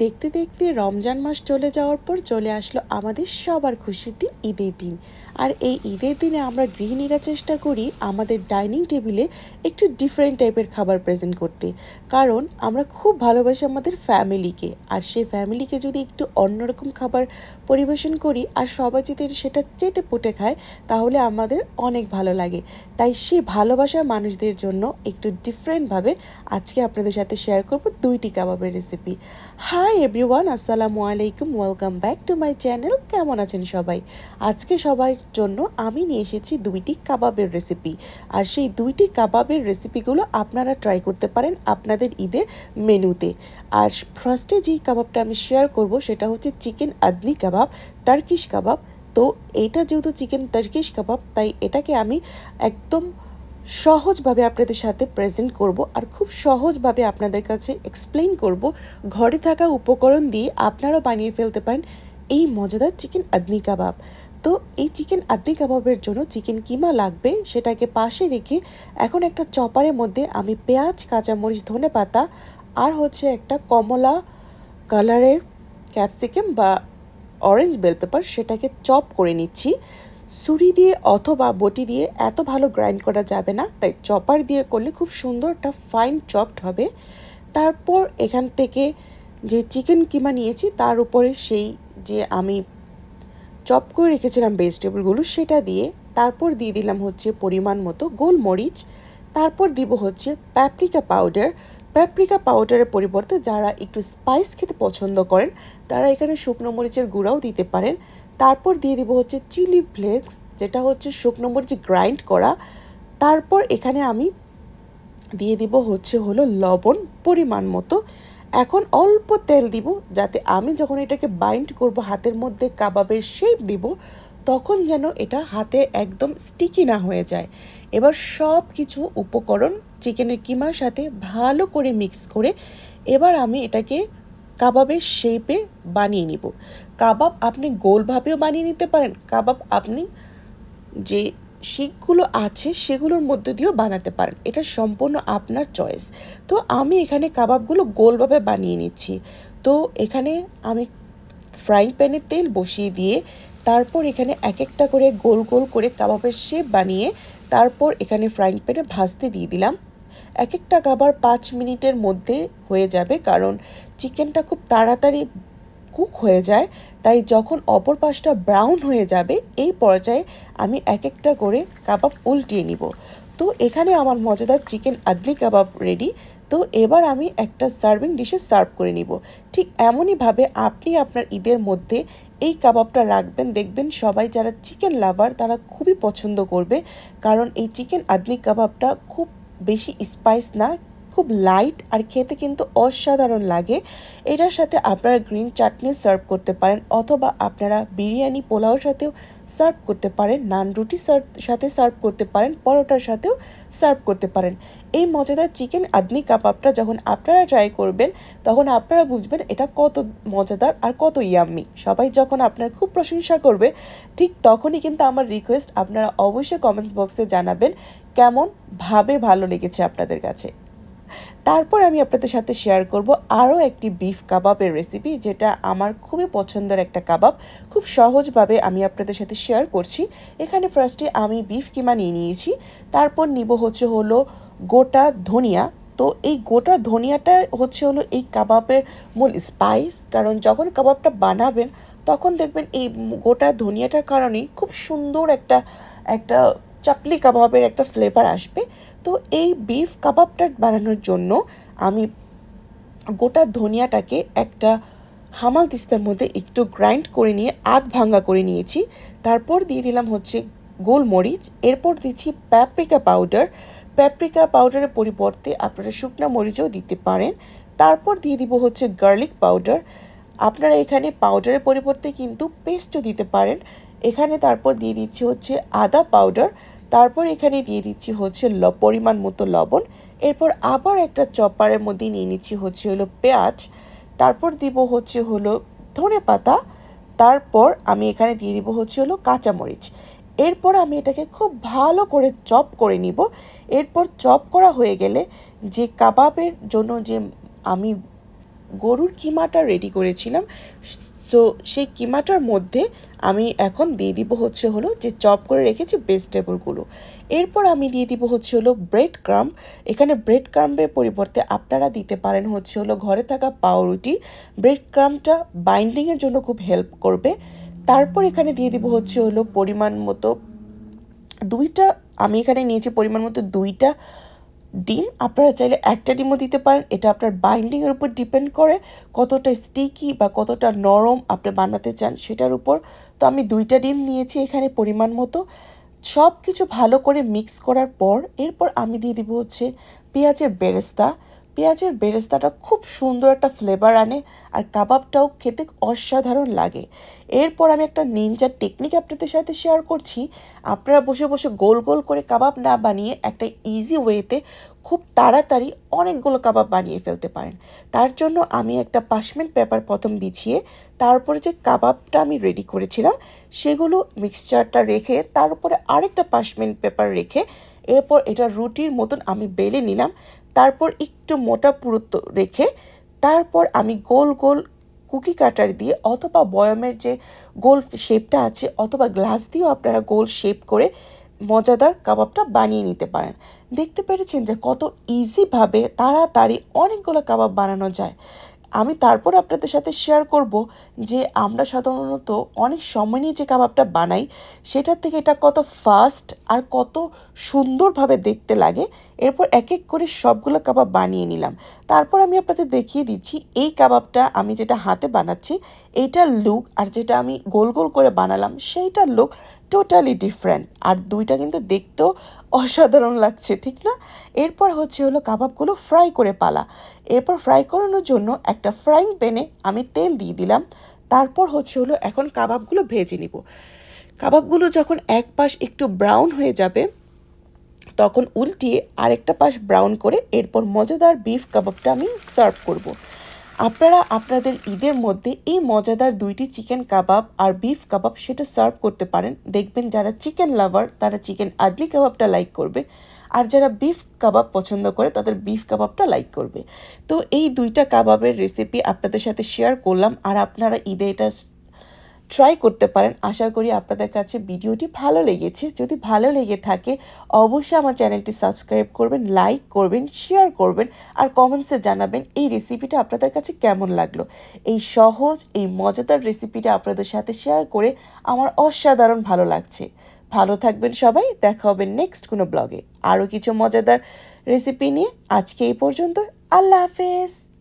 দেখতে দেখতে রমজান মাস চলে যাওয়ার পর চলে আসলো আমাদের সবার খুশির দিন ঈদের দিন আর এই ঈদের দিনে আমরা গৃহিণীরা চেষ্টা করি আমাদের ডাইনিং টেবিলে একটু ডিফারেন্ট টাইপের খাবার প্রেজেন্ট করতে কারণ আমরা খুব ভালোবাসি আমাদের ফ্যামিলিকে আর সেই ফ্যামিলিকে যদি একটু অন্যরকম খাবার পরিবেশন করি আর সবাই যদি সেটা চেটে পুটে খায় তাহলে আমাদের অনেক ভালো লাগে তাই সে ভালোবাসার মানুষদের জন্য একটু ডিফারেন্টভাবে আজকে আপনাদের সাথে শেয়ার করব দুইটি কাবাবের রেসিপি হা হাই এভরিওয়ান আসসালামু আলাইকুম welcome back to my channel কেমন আছেন সবাই আজকে সবার জন্য আমি নিয়ে এসেছি দুইটি কাবাবের রেসিপি আর সেই দুইটি কাবাবের রেসিপিগুলো আপনারা ট্রাই করতে পারেন আপনাদের ঈদের মেনুতে আর ফার্স্টে যেই কাবাবটা আমি শেয়ার করব সেটা হচ্ছে চিকেন আদনি কাবাব তার্কিশ কাবাব তো এটা যেহেতু চিকেন তার্কিশ কাবাব তাই এটাকে আমি একদম সহজভাবে আপনাদের সাথে প্রেজেন্ট করব আর খুব সহজভাবে আপনাদের কাছে এক্সপ্লেন করব ঘরে থাকা উপকরণ দিয়ে আপনারাও বানিয়ে ফেলতে পারেন এই মজাদার চিকেন আদনি কাবাব তো এই চিকেন আদনি কাবাবের জন্য চিকেন কিমা লাগবে সেটাকে পাশে রেখে এখন একটা চপারের মধ্যে আমি পেঁয়াজ কাঁচামরিচ ধনে পাতা আর হচ্ছে একটা কমলা কালারের ক্যাপসিকাম বা অরেঞ্জ বেল পেপার সেটাকে চপ করে নিচ্ছি ছুরি দিয়ে অথবা বটি দিয়ে এত ভালো গ্রাইন্ড করা যাবে না তাই চপার দিয়ে করলে খুব সুন্দর একটা ফাইন চপড হবে তারপর এখান থেকে যে চিকেন কিমা নিয়েছি তার উপরে সেই যে আমি চপ করে রেখেছিলাম ভেজিটেবলগুলো সেটা দিয়ে তারপর দিয়ে দিলাম হচ্ছে পরিমাণ মতো গোলমরিচ তারপর দিব হচ্ছে প্যাপ্রিকা পাউডার প্যাপ্রিকা পাউডারের পরিবর্তে যারা একটু স্পাইস খেতে পছন্দ করেন তারা এখানে শুকনো মরিচের গুঁড়াও দিতে পারেন তারপর দিয়ে দিব হচ্ছে চিলি ফ্লেক্স যেটা হচ্ছে শুকনো মরিচ গ্রাইন্ড করা তারপর এখানে আমি দিয়ে দিব হচ্ছে হলো লবণ পরিমাণ মতো এখন অল্প তেল দিব যাতে আমি যখন এটাকে বাইন্ড করব হাতের মধ্যে কাবাবের শেপ দিব তখন যেন এটা হাতে একদম স্টিকি না হয়ে যায় এবার সব কিছু উপকরণ চিকেনের কিমার সাথে ভালো করে মিক্স করে এবার আমি এটাকে কাবাবের শেপে বানিয়ে নিব কাবাব আপনি গোলভাবেও বানিয়ে নিতে পারেন কাবাব আপনি যে শিকগুলো আছে সেগুলোর মধ্যে দিয়েও বানাতে পারেন এটা সম্পূর্ণ আপনার চয়েস তো আমি এখানে কাবাবগুলো গোলভাবে বানিয়ে নিচ্ছি তো এখানে আমি ফ্রাইং প্যানে তেল বসিয়ে দিয়ে তারপর এখানে এক একটা করে গোল গোল করে কাবাবের শেপ বানিয়ে তারপর এখানে ফ্রাইং প্যানে ভাজতে দিয়ে দিলাম এক একটা খাবার পাঁচ মিনিটের মধ্যে হয়ে যাবে কারণ চিকেনটা খুব তাড়াতাড়ি কুক হয়ে যায় তাই যখন অপর পাশটা ব্রাউন হয়ে যাবে এই পর্যায়ে আমি এক একটা করে কাবাব উল্টিয়ে নিব তো এখানে আমার মজাদার চিকেন আদলি কাবাব রেডি তো এবার আমি একটা সার্ভিং ডিশে সার্ভ করে নিব ঠিক এমনইভাবে আপনি আপনার ঈদের মধ্যে এই কাবাবটা রাখবেন দেখবেন সবাই যারা চিকেন লাভার তারা খুবই পছন্দ করবে কারণ এই চিকেন আদলি কাবাবটা খুব বেশি স্পাইস না খুব লাইট আর খেতে কিন্তু অসাধারণ লাগে এটার সাথে আপনারা গ্রিন চাটনি সার্ভ করতে পারেন অথবা আপনারা বিরিয়ানি পোলাওর সাথেও সার্ভ করতে পারেন নান রুটি সাথে সার্ভ করতে পারেন পরোটার সাথেও সার্ভ করতে পারেন এই মজাদার চিকেন আদনি কাবাবটা যখন আপনারা ট্রাই করবেন তখন আপনারা বুঝবেন এটা কত মজাদার আর কত ইয়াম্মি সবাই যখন আপনার খুব প্রশংসা করবে ঠিক তখনই কিন্তু আমার রিকোয়েস্ট আপনারা অবশ্যই কমেন্টস বক্সে জানাবেন কেমন ভাবে ভালো লেগেছে আপনাদের কাছে তারপর আমি আপনাদের সাথে শেয়ার করব আরও একটি বিফ কাবাবের রেসিপি যেটা আমার খুবই পছন্দের একটা কাবাব খুব সহজভাবে আমি আপনাদের সাথে শেয়ার করছি এখানে ফার্স্টে আমি বিফ কিমা নিয়ে নিয়েছি তারপর নিব হচ্ছে হলো গোটা ধনিয়া তো এই গোটা ধনিয়াটা হচ্ছে হলো এই কাবাবের মূল স্পাইস কারণ যখন কাবাবটা বানাবেন তখন দেখবেন এই গোটা ধনিয়াটার কারণেই খুব সুন্দর একটা একটা চাপলি কাবাবের একটা ফ্লেভার আসবে তো এই বিফ কাবাবটা বানানোর জন্য আমি গোটা ধনিয়াটাকে একটা হামাল তিস্তার মধ্যে একটু গ্রাইন্ড করে নিয়ে আধ ভাঙ্গা করে নিয়েছি তারপর দিয়ে দিলাম হচ্ছে গোলমরিচ এরপর দিচ্ছি প্যাপ্রিকা পাউডার প্যাপ্রিকা পাউডারের পরিবর্তে আপনারা শুকনো মরিচও দিতে পারেন তারপর দিয়ে দিব হচ্ছে গার্লিক পাউডার আপনারা এখানে পাউডারের পরিবর্তে কিন্তু পেস্টও দিতে পারেন এখানে তারপর দিয়ে দিচ্ছি হচ্ছে আদা পাউডার তারপর এখানে দিয়ে দিচ্ছি হচ্ছে পরিমাণ মতো লবণ এরপর আবার একটা চপারের মধ্যে নিয়ে নিচ্ছি হচ্ছে হলো পেঁয়াজ তারপর দিব হচ্ছে হলো ধনে পাতা তারপর আমি এখানে দিয়ে দিব হচ্ছে হলো কাঁচামরিচ এরপর আমি এটাকে খুব ভালো করে চপ করে নিব এরপর চপ করা হয়ে গেলে যে কাবাবের জন্য যে আমি গরুর কিমাটা রেডি করেছিলাম সো সেই কিমাটার মধ্যে আমি এখন দিয়ে দিব হচ্ছে হলো যে চপ করে রেখেছি ভেজিটেবলগুলো এরপর আমি দিয়ে দিব হচ্ছে হলো ব্রেড ক্রাম এখানে ব্রেড ক্রাম্পের পরিবর্তে আপনারা দিতে পারেন হচ্ছে হলো ঘরে থাকা পাউরুটি ব্রেড ক্রামটা বাইন্ডিংয়ের জন্য খুব হেল্প করবে তারপর এখানে দিয়ে দিব হচ্ছে হলো পরিমাণ মতো দুইটা আমি এখানে নিয়েছি পরিমাণ মতো দুইটা ডিম আপনারা চাইলে একটা ডিমও দিতে পারেন এটা আপনার বাইন্ডিংয়ের উপর ডিপেন্ড করে কতটা স্টিকি বা কতটা নরম আপনি বানাতে চান সেটার উপর তো আমি দুইটা ডিম নিয়েছি এখানে পরিমাণ মতো সব কিছু ভালো করে মিক্স করার পর এরপর আমি দিয়ে দিব হচ্ছে পেঁয়াজের বেরেস্তা পেঁয়াজের বেরেস্তাটা খুব সুন্দর একটা ফ্লেভার আনে আর কাবাবটাও খেতে অসাধারণ লাগে এরপর আমি একটা নিনজার টেকনিক আপনাদের সাথে শেয়ার করছি আপনারা বসে বসে গোল গোল করে কাবাব না বানিয়ে একটা ইজি ওয়েতে খুব তাড়াতাড়ি অনেকগুলো কাবাব বানিয়ে ফেলতে পারেন তার জন্য আমি একটা পাশমেন্ট পেপার প্রথম বিছিয়ে তারপরে যে কাবাবটা আমি রেডি করেছিলাম সেগুলো মিক্সচারটা রেখে তার উপরে আরেকটা পাশমেন্ট পেপার রেখে এরপর এটা রুটির মতন আমি বেলে নিলাম তারপর একটু মোটা পুরুত্ব রেখে তারপর আমি গোল গোল কুকি কাটার দিয়ে অথবা বয়ামের যে গোল শেপটা আছে অথবা গ্লাস দিয়েও আপনারা গোল শেপ করে মজাদার কাবাবটা বানিয়ে নিতে পারেন দেখতে পেরেছেন যে কত ইজিভাবে তাড়াতাড়ি অনেকগুলো কাবাব বানানো যায় আমি তারপর আপনাদের সাথে শেয়ার করব যে আমরা সাধারণত অনেক সময় নিয়ে যে কাবাবটা বানাই সেটার থেকে এটা কত ফাস্ট আর কত সুন্দরভাবে দেখতে লাগে এরপর এক এক করে সবগুলো কাবাব বানিয়ে নিলাম তারপর আমি আপনাদের দেখিয়ে দিচ্ছি এই কাবাবটা আমি যেটা হাতে বানাচ্ছি এইটার লুক আর যেটা আমি গোল গোল করে বানালাম সেইটার লুক টোটালি ডিফারেন্ট আর দুইটা কিন্তু দেখতেও অসাধারণ লাগছে ঠিক না এরপর হচ্ছে হলো কাবাবগুলো ফ্রাই করে পালা এরপর ফ্রাই করানোর জন্য একটা ফ্রাইং প্যানে আমি তেল দিয়ে দিলাম তারপর হচ্ছে হলো এখন কাবাবগুলো ভেজে নিব কাবাবগুলো যখন এক পাশ একটু ব্রাউন হয়ে যাবে তখন উল্টিয়ে আরেকটা পাশ ব্রাউন করে এরপর মজাদার বিফ কাবাবটা আমি সার্ভ করব। আপনারা আপনাদের ঈদের মধ্যে এই মজাদার দুইটি চিকেন কাবাব আর বিফ কাবাব সেটা সার্ভ করতে পারেন দেখবেন যারা চিকেন লাভার তারা চিকেন আদলি কাবাবটা লাইক করবে আর যারা বিফ কাবাব পছন্দ করে তাদের বিফ কাবাবটা লাইক করবে তো এই দুইটা কাবাবের রেসিপি আপনাদের সাথে শেয়ার করলাম আর আপনারা ঈদে এটা ট্রাই করতে পারেন আশা করি আপনাদের কাছে ভিডিওটি ভালো লেগেছে যদি ভালো লেগে থাকে অবশ্যই আমার চ্যানেলটি সাবস্ক্রাইব করবেন লাইক করবেন শেয়ার করবেন আর কমেন্টসে জানাবেন এই রেসিপিটা আপনাদের কাছে কেমন লাগলো এই সহজ এই মজাদার রেসিপিটা আপনাদের সাথে শেয়ার করে আমার অসাধারণ ভালো লাগছে ভালো থাকবেন সবাই দেখা হবে নেক্সট কোনো ব্লগে আরও কিছু মজাদার রেসিপি নিয়ে আজকে এই পর্যন্ত আল্লাহ হাফেজ